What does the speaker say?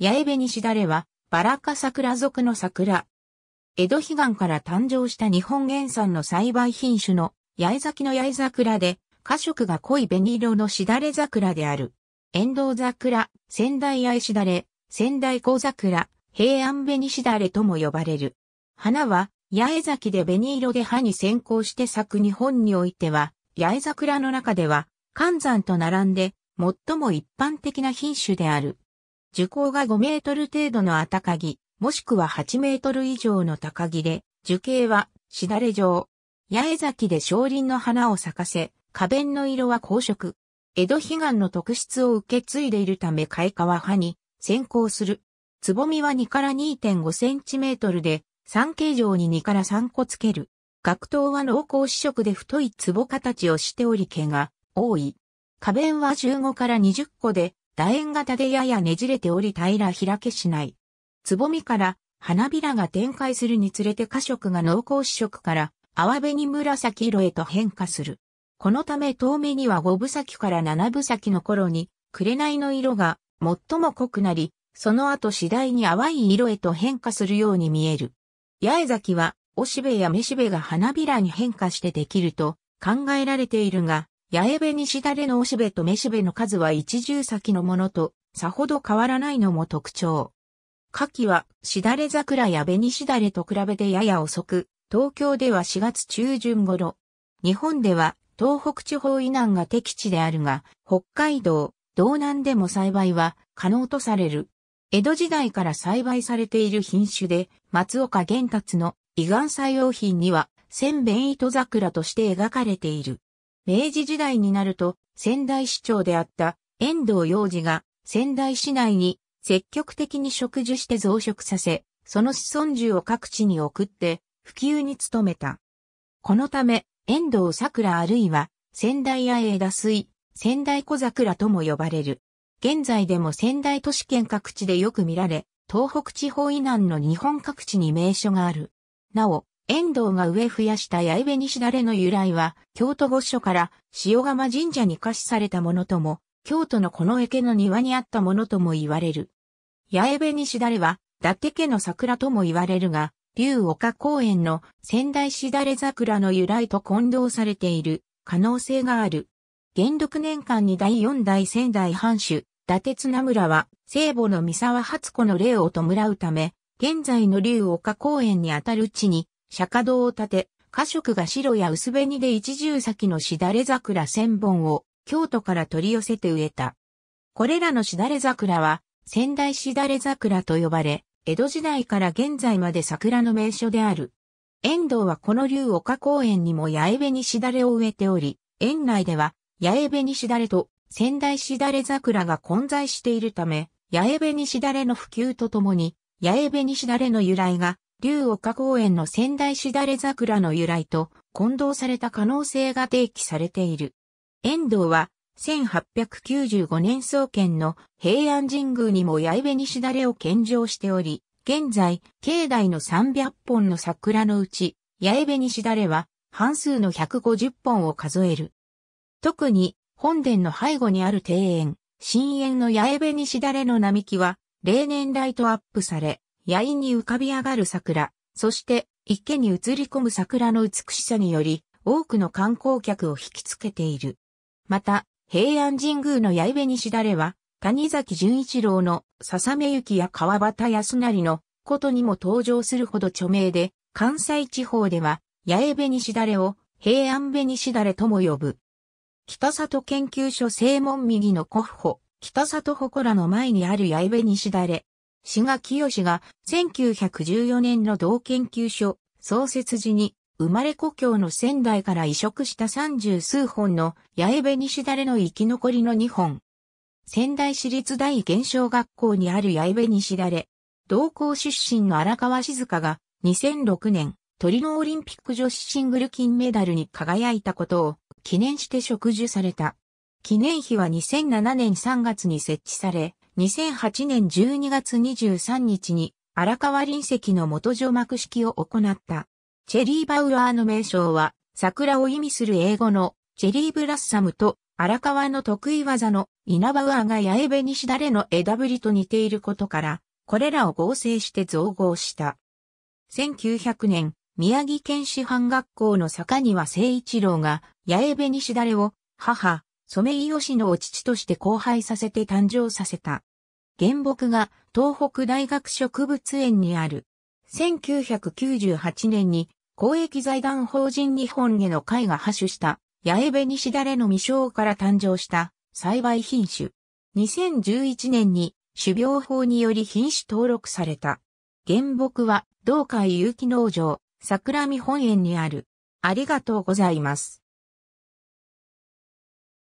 八重紅しだれは、バラ科桜属の桜。江戸彼岸から誕生した日本原産の栽培品種の八重咲きの八重桜で、花色が濃い紅色のしだれ桜である。遠藤桜、仙台八重しだれ、仙台小桜、平安紅しだれとも呼ばれる。花は、八重咲きで紅色で葉に先行して咲く日本においては、八重桜の中では、寒山と並んで、最も一般的な品種である。樹高が5メートル程度の赤木、もしくは8メートル以上の高木で、樹形はしだれ状。八重咲きで少林の花を咲かせ、花弁の色は紅色。江戸悲願の特質を受け継いでいるため開花は葉に先行する。つぼみは2から2.5センチメートルで、三形状に2から3個つける。学頭は濃厚試色で太い壺形をしており毛が多い。花弁は15から20個で、楕円型でややねじれており平ら開けしない。つぼみから花びらが展開するにつれて花色が濃厚色から淡紅紫色へと変化する。このため遠目には五分先から七分先の頃に、紅の色が最も濃くなり、その後次第に淡い色へと変化するように見える。八重咲きは、おしべやめしべが花びらに変化してできると考えられているが、八重紅西だれのおしべとめしべの数は一重先のものとさほど変わらないのも特徴。夏季はしだれ桜や紅しだれと比べてやや遅く、東京では4月中旬頃。日本では東北地方以南が適地であるが、北海道、道南でも栽培は可能とされる。江戸時代から栽培されている品種で、松岡玄達の胃がん採用品には、千弁糸桜として描かれている。明治時代になると仙台市長であった遠藤洋次が仙台市内に積極的に植樹して増殖させ、その子孫樹を各地に送って普及に努めた。このため、遠藤桜あるいは仙台野営打水、仙台小桜とも呼ばれる。現在でも仙台都市圏各地でよく見られ、東北地方以南の日本各地に名所がある。なお、遠藤が上増やした八重辺西だれの由来は、京都御所から塩釜神社に貸しされたものとも、京都のこの池の庭にあったものとも言われる。八重辺西だれは、伊達家の桜とも言われるが、竜岡公園の仙台しだれ桜の由来と混同されている可能性がある。元禄年間に第四代仙台藩主、伊達綱村は、聖母の三沢初子の霊を弔うため、現在の竜岡公園にあたる地に、釈迦堂を建て、家食が白や薄紅で一重咲のしだれ桜千本を京都から取り寄せて植えた。これらのしだれ桜は仙台しだれ桜と呼ばれ、江戸時代から現在まで桜の名所である。遠藤はこの竜岡公園にも八重紅しだれを植えており、園内では八重紅しだれと仙台しだれ桜が混在しているため、八重紅しだれの普及とともに、八重紅しだれの由来が竜岡公園の仙台しだれ桜の由来と混同された可能性が提起されている。遠藤は、1895年創建の平安神宮にも八重紅しだれを献上しており、現在、境内の300本の桜のうち、八重紅しだれは、半数の150本を数える。特に、本殿の背後にある庭園、深淵の八重紅しだれの並木は、例年ライトアップされ、八重に浮かび上がる桜、そして池に映り込む桜の美しさにより、多くの観光客を引きつけている。また、平安神宮の八重部西だれは、谷崎潤一郎の笹目雪や川端康成のことにも登場するほど著名で、関西地方では、八重紅西だれを平安紅西だれとも呼ぶ。北里研究所正門右の古歩、北里祠の前にある八重紅西だれ、志賀清が1914年の同研究所創設時に生まれ故郷の仙台から移植した三十数本の八重部西だれの生き残りの2本。仙台市立大現象学校にある八重部西だれ。同校出身の荒川静香が2006年トリノオリンピック女子シングル金メダルに輝いたことを記念して植樹された。記念碑は2007年3月に設置され、2008年12月23日に荒川臨石の元除幕式を行った。チェリー・バウアーの名称は桜を意味する英語のチェリー・ブラッサムと荒川の得意技の稲バウアーが八重部西だれの枝ぶりと似ていることから、これらを合成して造合した。1900年、宮城県師範学校の坂庭誠一郎が八重部西だれを母、ソメイヨシ父として交配させて誕生させた。原木が東北大学植物園にある。1998年に公益財団法人日本への会が発種した八重部西だれの未生から誕生した栽培品種。2011年に種苗法により品種登録された。原木は、道海有機農場、桜見本園にある。ありがとうございます。